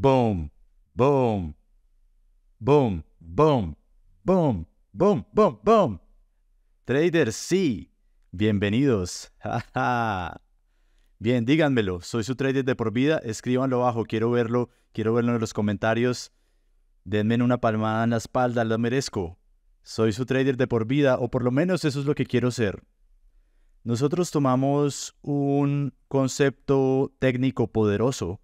boom, boom, boom, boom, boom, boom, boom, boom. Trader sí, bienvenidos. Bien, díganmelo, soy su trader de por vida, escríbanlo abajo, quiero verlo, quiero verlo en los comentarios. Denme una palmada en la espalda, lo merezco. Soy su trader de por vida, o por lo menos eso es lo que quiero ser. Nosotros tomamos un concepto técnico poderoso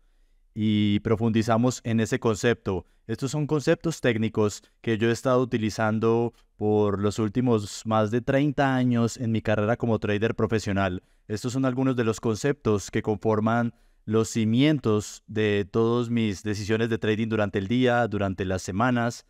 y profundizamos en ese concepto. Estos son conceptos técnicos que yo he estado utilizando por los últimos más de 30 años en mi carrera como trader profesional. Estos son algunos de los conceptos que conforman los cimientos de todas mis decisiones de trading durante el día, durante las semanas.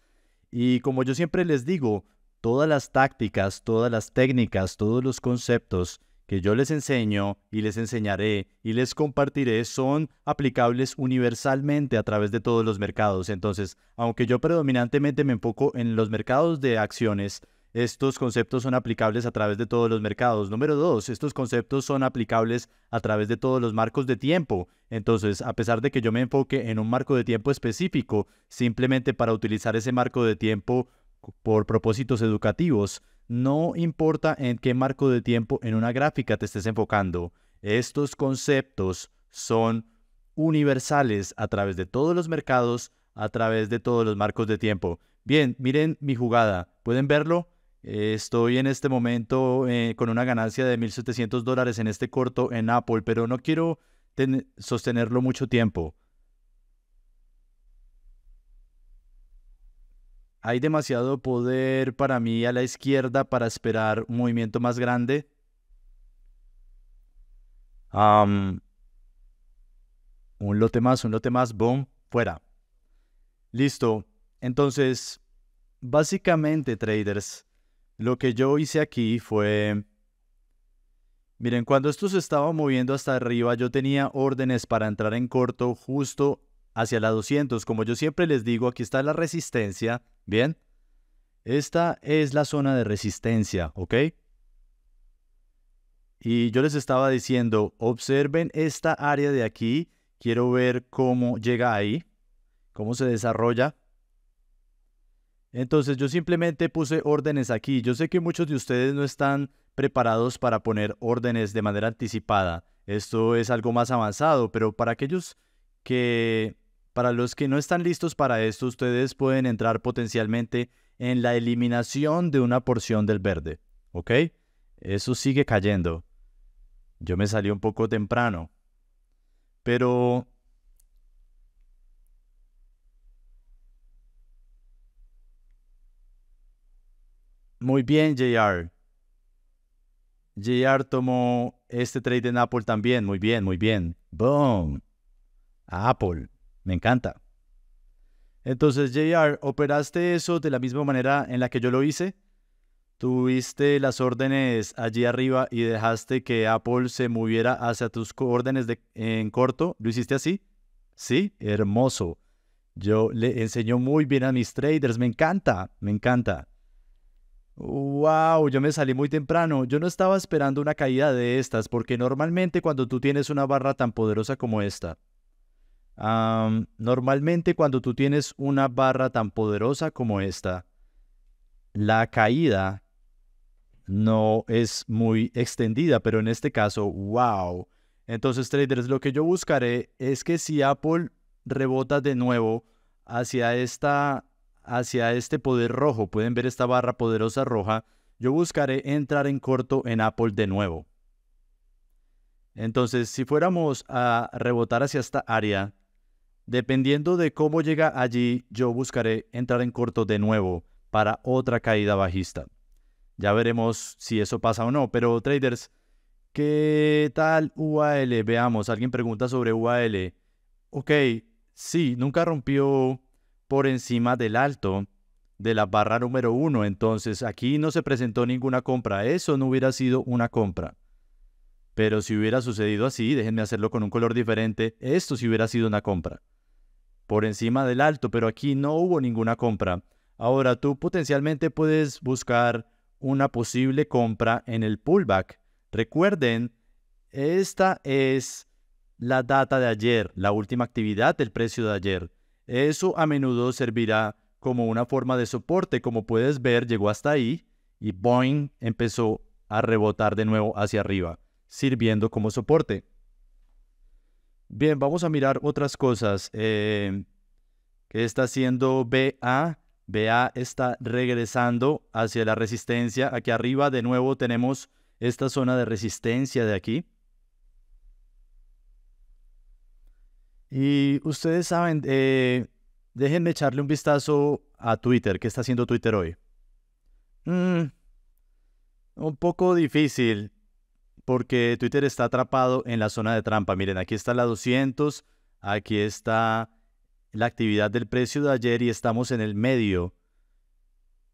Y como yo siempre les digo, todas las tácticas, todas las técnicas, todos los conceptos que yo les enseño y les enseñaré y les compartiré son aplicables universalmente a través de todos los mercados. Entonces, aunque yo predominantemente me enfoco en los mercados de acciones, estos conceptos son aplicables a través de todos los mercados. Número dos, estos conceptos son aplicables a través de todos los marcos de tiempo. Entonces, a pesar de que yo me enfoque en un marco de tiempo específico, simplemente para utilizar ese marco de tiempo por propósitos educativos, no importa en qué marco de tiempo en una gráfica te estés enfocando, estos conceptos son universales a través de todos los mercados, a través de todos los marcos de tiempo. Bien, miren mi jugada, ¿pueden verlo? estoy en este momento eh, con una ganancia de 1.700 dólares en este corto en Apple, pero no quiero sostenerlo mucho tiempo. Hay demasiado poder para mí a la izquierda para esperar un movimiento más grande. un lote más, un lote más, boom, fuera. Listo. Entonces, básicamente, traders, lo que yo hice aquí fue... Miren, cuando esto se estaba moviendo hasta arriba, yo tenía órdenes para entrar en corto justo hacia la 200. Como yo siempre les digo, aquí está la resistencia, ¿bien? Esta es la zona de resistencia, ¿ok? Y yo les estaba diciendo, observen esta área de aquí, quiero ver cómo llega ahí, cómo se desarrolla. Entonces yo simplemente puse órdenes aquí. Yo sé que muchos de ustedes no están preparados para poner órdenes de manera anticipada. Esto es algo más avanzado, pero para aquellos que para los que no están listos para esto, ustedes pueden entrar potencialmente en la eliminación de una porción del verde. ¿Ok? Eso sigue cayendo. Yo me salí un poco temprano. Pero... Muy bien, JR. JR tomó este trade en Apple también. Muy bien, muy bien. Boom. Apple. Me encanta. Entonces, JR, ¿operaste eso de la misma manera en la que yo lo hice? ¿Tuviste las órdenes allí arriba y dejaste que Apple se moviera hacia tus órdenes en corto? ¿Lo hiciste así? Sí, hermoso. Yo le enseño muy bien a mis traders. Me encanta, me encanta. Wow, yo me salí muy temprano. Yo no estaba esperando una caída de estas, porque normalmente cuando tú tienes una barra tan poderosa como esta, normalmente cuando tú tienes una barra tan poderosa como esta, la caída no es muy extendida, pero en este caso, wow. Entonces, traders, lo que yo buscaré es que si Apple rebota de nuevo hacia esta hacia este poder rojo, pueden ver esta barra poderosa roja, yo buscaré entrar en corto en Apple de nuevo. Entonces, si fuéramos a rebotar hacia esta área, Dependiendo de cómo llega allí, yo buscaré entrar en corto de nuevo para otra caída bajista. Ya veremos si eso pasa o no, pero traders, ¿qué tal UAL? Veamos, alguien pregunta sobre UAL. Ok, sí, nunca rompió por encima del alto de la barra número uno, entonces aquí no se presentó ninguna compra, eso no hubiera sido una compra. Pero si hubiera sucedido así, déjenme hacerlo con un color diferente, esto sí hubiera sido una compra por encima del alto, pero aquí no hubo ninguna compra. Ahora tú potencialmente puedes buscar una posible compra en el pullback. Recuerden, esta es la data de ayer, la última actividad del precio de ayer. Eso a menudo servirá como una forma de soporte. Como puedes ver, llegó hasta ahí y Boeing empezó a rebotar de nuevo hacia arriba, sirviendo como soporte. Bien, vamos a mirar otras cosas. Eh, ¿Qué está haciendo BA? BA está regresando hacia la resistencia. Aquí arriba de nuevo tenemos esta zona de resistencia de aquí. Y ustedes saben, eh, déjenme echarle un vistazo a Twitter. ¿Qué está haciendo Twitter hoy? Mm, un poco difícil porque Twitter está atrapado en la zona de trampa. Miren, aquí está la 200, aquí está la actividad del precio de ayer y estamos en el medio,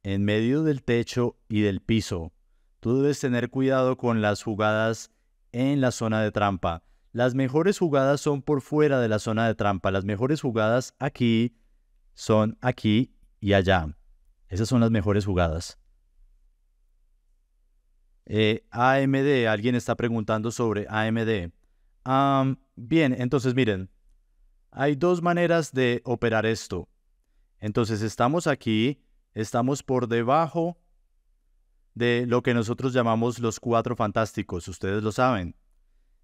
en medio del techo y del piso. Tú debes tener cuidado con las jugadas en la zona de trampa. Las mejores jugadas son por fuera de la zona de trampa. Las mejores jugadas aquí son aquí y allá. Esas son las mejores jugadas. Eh, AMD, alguien está preguntando sobre AMD. bien, entonces miren, hay dos maneras de operar esto. Entonces estamos aquí, estamos por debajo de lo que nosotros llamamos los cuatro fantásticos, ustedes lo saben.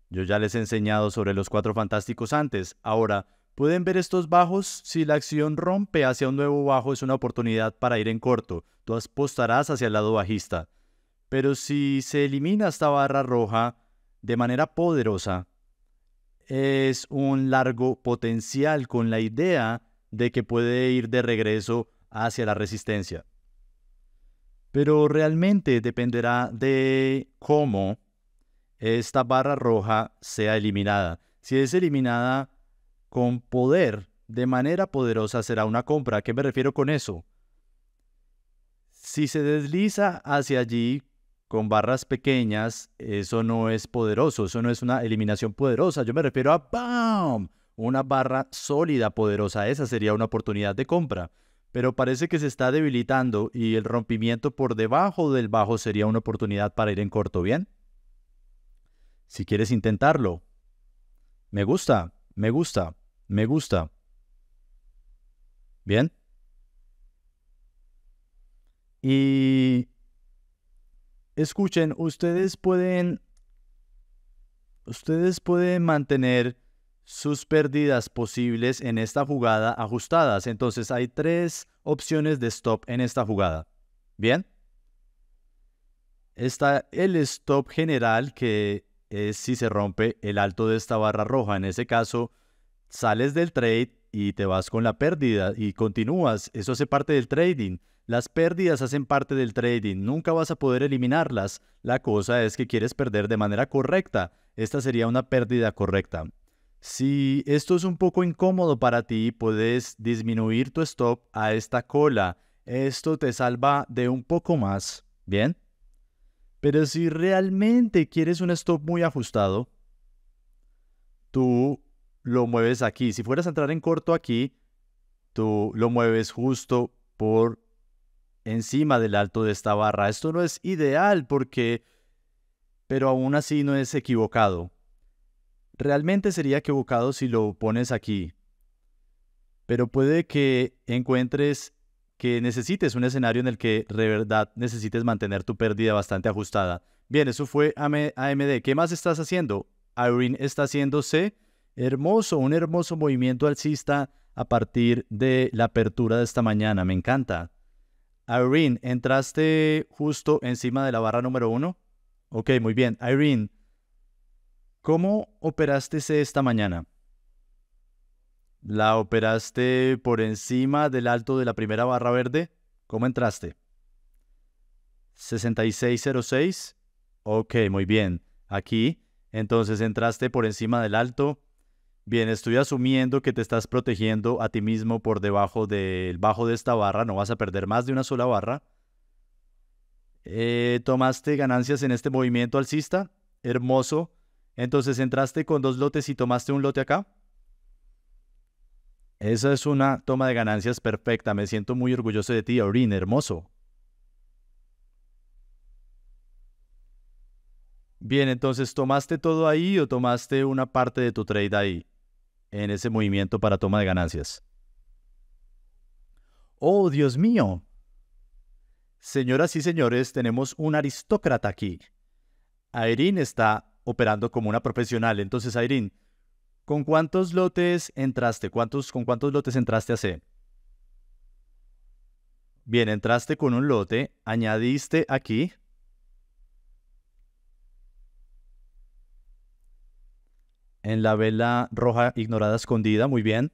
Yo ya les he enseñado sobre los cuatro fantásticos antes. Ahora, ¿pueden ver estos bajos? Si la acción rompe hacia un nuevo bajo es una oportunidad para ir en corto. Tú apostarás hacia el lado bajista. Pero si se elimina esta barra roja de manera poderosa, es un largo potencial con la idea de que puede ir de regreso hacia la resistencia. Pero realmente dependerá de cómo esta barra roja sea eliminada. Si es eliminada con poder, de manera poderosa será una compra. ¿A qué me refiero con eso? Si se desliza hacia allí con barras pequeñas, eso no es poderoso, eso no es una eliminación poderosa. Yo me refiero a ¡BAM! Una barra sólida, poderosa, esa sería una oportunidad de compra. Pero parece que se está debilitando y el rompimiento por debajo del bajo sería una oportunidad para ir en corto, ¿bien? Si quieres intentarlo. Me gusta, me gusta, me gusta. ¿Bien? Y escuchen, ustedes pueden, ustedes pueden mantener sus pérdidas posibles en esta jugada ajustadas. Entonces hay tres opciones de stop en esta jugada. ¿Bien? Está el stop general que es si se rompe el alto de esta barra roja. En ese caso, sales del trade y te vas con la pérdida y continúas. Eso hace parte del trading. Las pérdidas hacen parte del trading, nunca vas a poder eliminarlas. La cosa es que quieres perder de manera correcta. Esta sería una pérdida correcta. Si esto es un poco incómodo para ti, puedes disminuir tu stop a esta cola. Esto te salva de un poco más, ¿bien? Pero si realmente quieres un stop muy ajustado, tú lo mueves aquí. Si fueras a entrar en corto aquí, tú lo mueves justo por encima del alto de esta barra. Esto no es ideal porque... pero aún así no es equivocado. Realmente sería equivocado si lo pones aquí. Pero puede que encuentres que necesites un escenario en el que de verdad necesites mantener tu pérdida bastante ajustada. Bien, eso fue AMD. ¿Qué más estás haciendo? Irene está haciéndose hermoso, un hermoso movimiento alcista a partir de la apertura de esta mañana. Me encanta. Irene, entraste justo encima de la barra número uno. Ok, muy bien. Irene, ¿cómo operaste esta mañana? ¿La operaste por encima del alto de la primera barra verde? ¿Cómo entraste? 6606. Ok, muy bien. Aquí, entonces entraste por encima del alto Bien, estoy asumiendo que te estás protegiendo a ti mismo por debajo del bajo de esta barra, no vas a perder más de una sola barra. Eh, tomaste ganancias en este movimiento alcista, hermoso. Entonces entraste con dos lotes y tomaste un lote acá. Esa es una toma de ganancias perfecta. Me siento muy orgulloso de ti, Aurin, hermoso. Bien, entonces, ¿tomaste todo ahí o tomaste una parte de tu trade ahí? en ese movimiento para toma de ganancias. Oh, Dios mío. Señoras y señores, tenemos un aristócrata aquí. Irene está operando como una profesional. Entonces, Irene, ¿con cuántos lotes entraste? ¿Cuántos, ¿Con cuántos lotes entraste a Bien, entraste con un lote, añadiste aquí en la vela roja ignorada escondida, muy bien.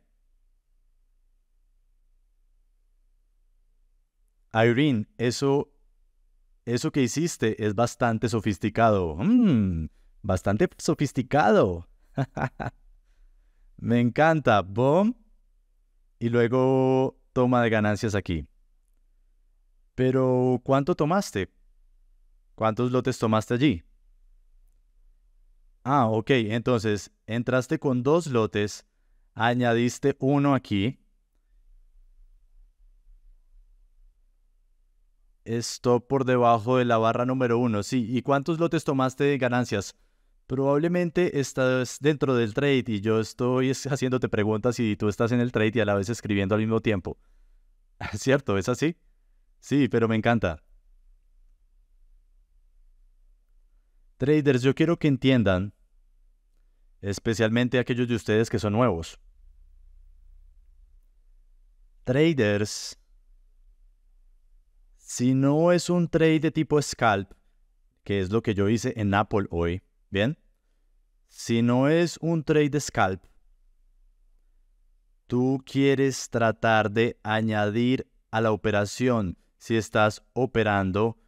Irene, eso, eso que hiciste es bastante sofisticado. Mm, bastante sofisticado. Me encanta. Boom. Y luego toma de ganancias aquí. Pero, ¿cuánto tomaste? ¿Cuántos lotes tomaste allí? Ah, ok. Entonces, entraste con dos lotes, añadiste uno aquí. Esto por debajo de la barra número uno. Sí, ¿y cuántos lotes tomaste de ganancias? Probablemente estás dentro del trade y yo estoy haciéndote preguntas y tú estás en el trade y a la vez escribiendo al mismo tiempo. ¿Cierto? ¿Es así? Sí, pero me encanta. Traders, yo quiero que entiendan, especialmente aquellos de ustedes que son nuevos. Traders, si no es un trade de tipo scalp, que es lo que yo hice en Apple hoy, ¿bien? Si no es un trade de scalp, tú quieres tratar de añadir a la operación si estás operando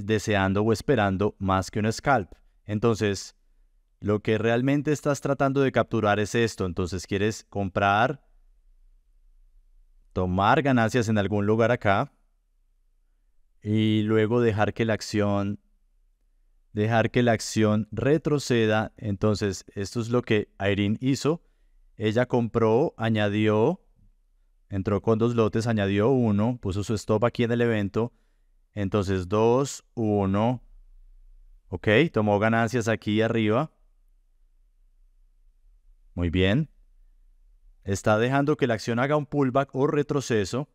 deseando o esperando más que un scalp. Entonces, lo que realmente estás tratando de capturar es esto. Entonces, quieres comprar, tomar ganancias en algún lugar acá y luego dejar que la acción dejar que la acción retroceda. Entonces, esto es lo que Irene hizo. Ella compró, añadió, entró con dos lotes, añadió uno, puso su stop aquí en el evento, entonces 2, 1. Ok, tomó ganancias aquí arriba. Muy bien. Está dejando que la acción haga un pullback o retroceso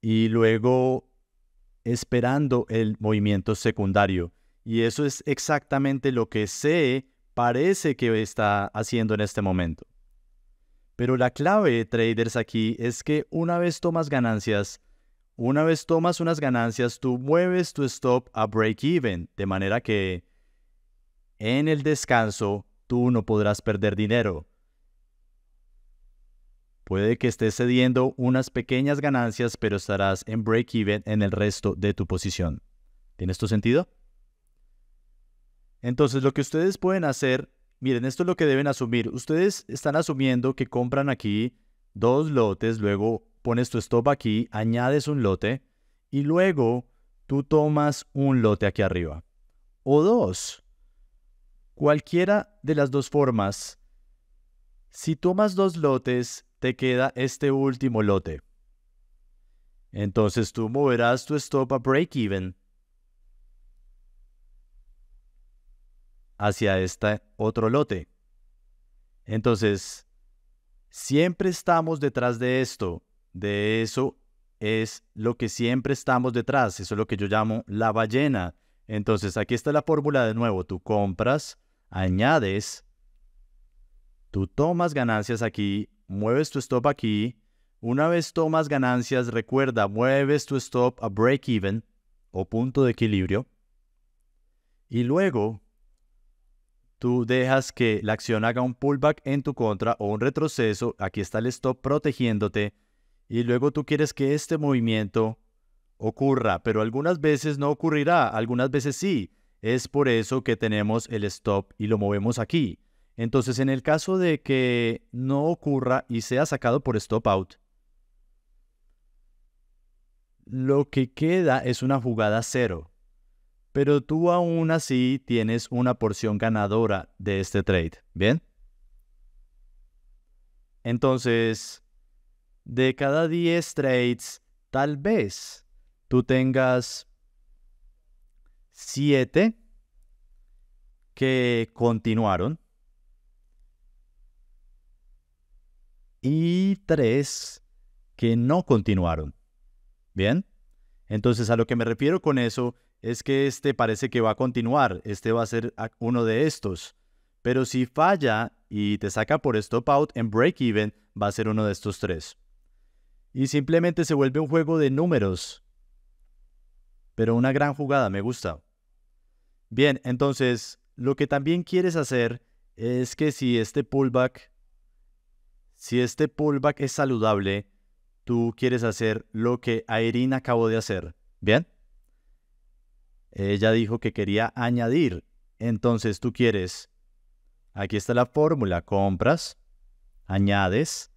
y luego esperando el movimiento secundario. Y eso es exactamente lo que se parece que está haciendo en este momento. Pero la clave, traders, aquí es que una vez tomas ganancias, una vez tomas unas ganancias, tú mueves tu stop a break-even, de manera que en el descanso tú no podrás perder dinero. Puede que estés cediendo unas pequeñas ganancias, pero estarás en break-even en el resto de tu posición. ¿Tiene esto sentido? Entonces, lo que ustedes pueden hacer, miren, esto es lo que deben asumir. Ustedes están asumiendo que compran aquí dos lotes, luego pones tu stop aquí, añades un lote y luego tú tomas un lote aquí arriba. O dos. Cualquiera de las dos formas. Si tomas dos lotes, te queda este último lote. Entonces tú moverás tu stop a break even hacia este otro lote. Entonces, siempre estamos detrás de esto de eso es lo que siempre estamos detrás. Eso es lo que yo llamo la ballena. Entonces, aquí está la fórmula de nuevo. Tú compras, añades, tú tomas ganancias aquí, mueves tu stop aquí. Una vez tomas ganancias, recuerda, mueves tu stop a break even o punto de equilibrio. Y luego tú dejas que la acción haga un pullback en tu contra o un retroceso. Aquí está el stop protegiéndote y luego tú quieres que este movimiento ocurra, pero algunas veces no ocurrirá, algunas veces sí. Es por eso que tenemos el stop y lo movemos aquí. Entonces, en el caso de que no ocurra y sea sacado por stop out, lo que queda es una jugada cero. Pero tú aún así tienes una porción ganadora de este trade, ¿bien? Entonces, de cada 10 trades, tal vez tú tengas 7 que continuaron y 3 que no continuaron. ¿Bien? Entonces a lo que me refiero con eso es que este parece que va a continuar, este va a ser uno de estos. Pero si falla y te saca por stop out en break even, va a ser uno de estos tres y simplemente se vuelve un juego de números. Pero una gran jugada, me gusta. Bien, entonces, lo que también quieres hacer es que si este pullback, si este pullback es saludable, tú quieres hacer lo que Irene acabó de hacer. ¿Bien? Ella dijo que quería añadir. Entonces tú quieres, aquí está la fórmula, compras, añades,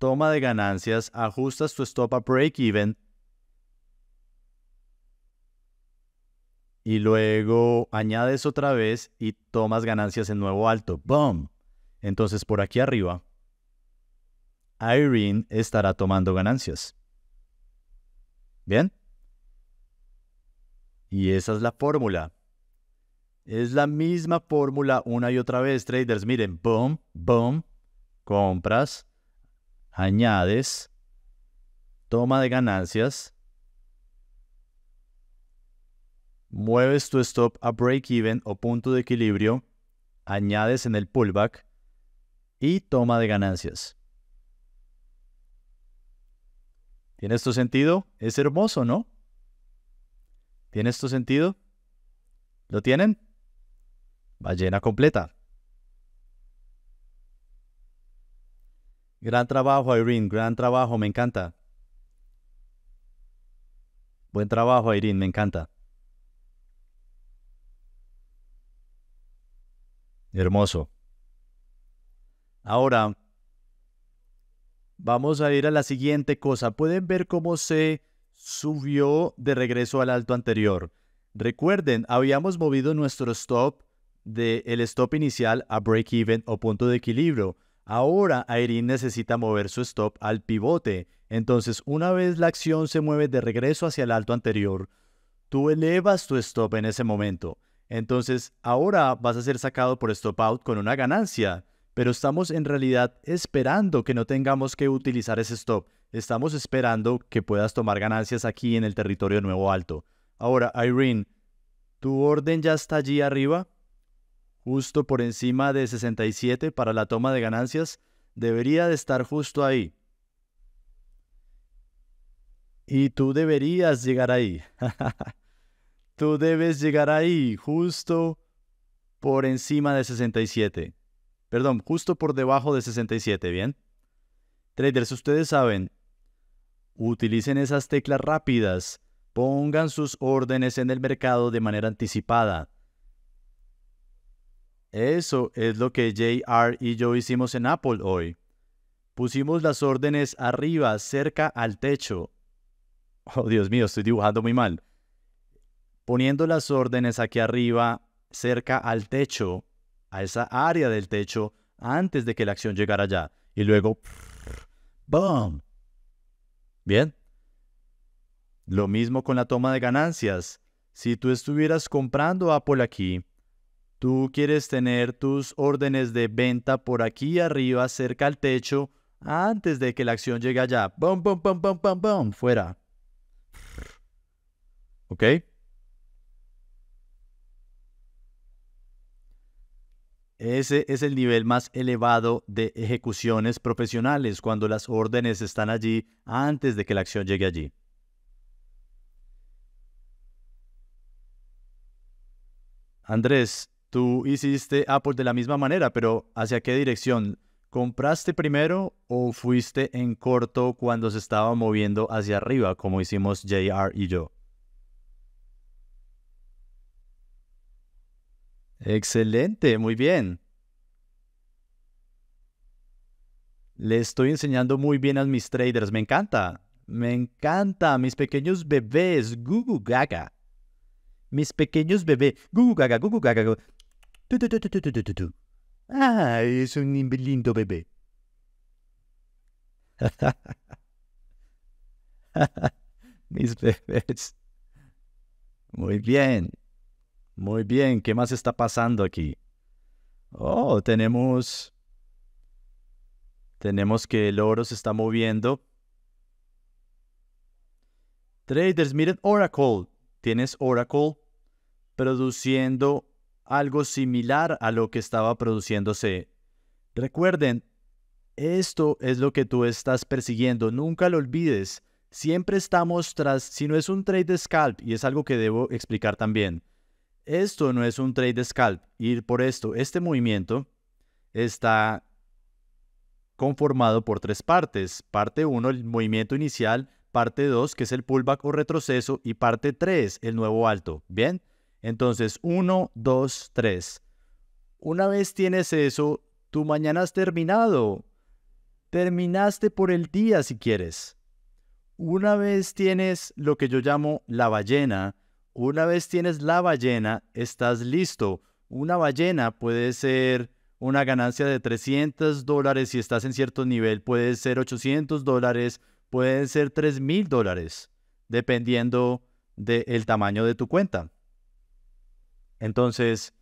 toma de ganancias, ajustas tu stop a break-even y luego añades otra vez y tomas ganancias en nuevo alto. ¡Bum! Entonces por aquí arriba, Irene estará tomando ganancias. ¿Bien? Y esa es la fórmula. Es la misma fórmula una y otra vez, traders. Miren, boom, boom, compras, añades toma de ganancias, mueves tu stop a break-even o punto de equilibrio, añades en el pullback y toma de ganancias. ¿Tiene esto sentido? Es hermoso, ¿no? ¿Tiene esto sentido? ¿Lo tienen? Ballena completa. Gran trabajo, Irene, gran trabajo, me encanta. Buen trabajo, Irene, me encanta. Hermoso. Ahora, vamos a ir a la siguiente cosa. Pueden ver cómo se subió de regreso al alto anterior. Recuerden, habíamos movido nuestro stop del stop inicial a break-even o punto de equilibrio. Ahora Irene necesita mover su stop al pivote, entonces una vez la acción se mueve de regreso hacia el alto anterior, tú elevas tu stop en ese momento. Entonces ahora vas a ser sacado por stop out con una ganancia, pero estamos en realidad esperando que no tengamos que utilizar ese stop. Estamos esperando que puedas tomar ganancias aquí en el territorio nuevo alto. Ahora, Irene, ¿tu orden ya está allí arriba? justo por encima de 67 para la toma de ganancias, debería de estar justo ahí. Y tú deberías llegar ahí. tú debes llegar ahí, justo por encima de 67. Perdón, justo por debajo de 67, ¿bien? Traders, ustedes saben, utilicen esas teclas rápidas, pongan sus órdenes en el mercado de manera anticipada. Eso es lo que JR y yo hicimos en Apple hoy. Pusimos las órdenes arriba, cerca al techo. Oh, Dios mío, estoy dibujando muy mal. Poniendo las órdenes aquí arriba, cerca al techo, a esa área del techo, antes de que la acción llegara allá. Y luego, ¡boom! Bien. Lo mismo con la toma de ganancias. Si tú estuvieras comprando Apple aquí, Tú quieres tener tus órdenes de venta por aquí arriba, cerca al techo, antes de que la acción llegue allá. ¡Bum, bum, bum, bum, bum, Fuera. ¿Ok? Ese es el nivel más elevado de ejecuciones profesionales, cuando las órdenes están allí antes de que la acción llegue allí. Andrés, Tú hiciste Apple de la misma manera, pero ¿hacia qué dirección? ¿Compraste primero o fuiste en corto cuando se estaba moviendo hacia arriba, como hicimos JR y yo? Excelente, muy bien. Le estoy enseñando muy bien a mis traders, me encanta. Me encanta, mis pequeños bebés, Gugu Gaga. Mis pequeños bebés, Gugu Gaga, Gugu Gaga ah, es un lindo bebé. Mis bebés. Muy bien. Muy bien. ¿Qué más está pasando aquí? Oh, tenemos... Tenemos que el oro se está moviendo. Traders, miren Oracle. Tienes Oracle produciendo algo similar a lo que estaba produciéndose. Recuerden, esto es lo que tú estás persiguiendo, nunca lo olvides. Siempre estamos tras, si no es un trade de scalp, y es algo que debo explicar también, esto no es un trade de scalp, ir por esto, este movimiento está conformado por tres partes. Parte 1, el movimiento inicial, parte 2, que es el pullback o retroceso, y parte 3, el nuevo alto. Bien, entonces, uno, dos, tres. Una vez tienes eso, tu mañana has terminado. Terminaste por el día si quieres. Una vez tienes lo que yo llamo la ballena, una vez tienes la ballena, estás listo. Una ballena puede ser una ganancia de 300 dólares si estás en cierto nivel, puede ser 800 dólares, pueden ser 3,000 dólares, dependiendo del tamaño de tu cuenta. Entonces,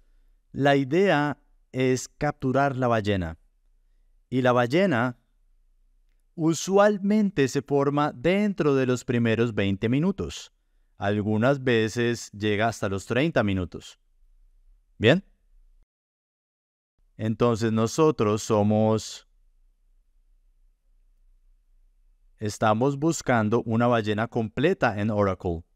la idea es capturar la ballena. Y la ballena usualmente se forma dentro de los primeros 20 minutos. Algunas veces llega hasta los 30 minutos. ¿Bien? Entonces nosotros somos... Estamos buscando una ballena completa en Oracle.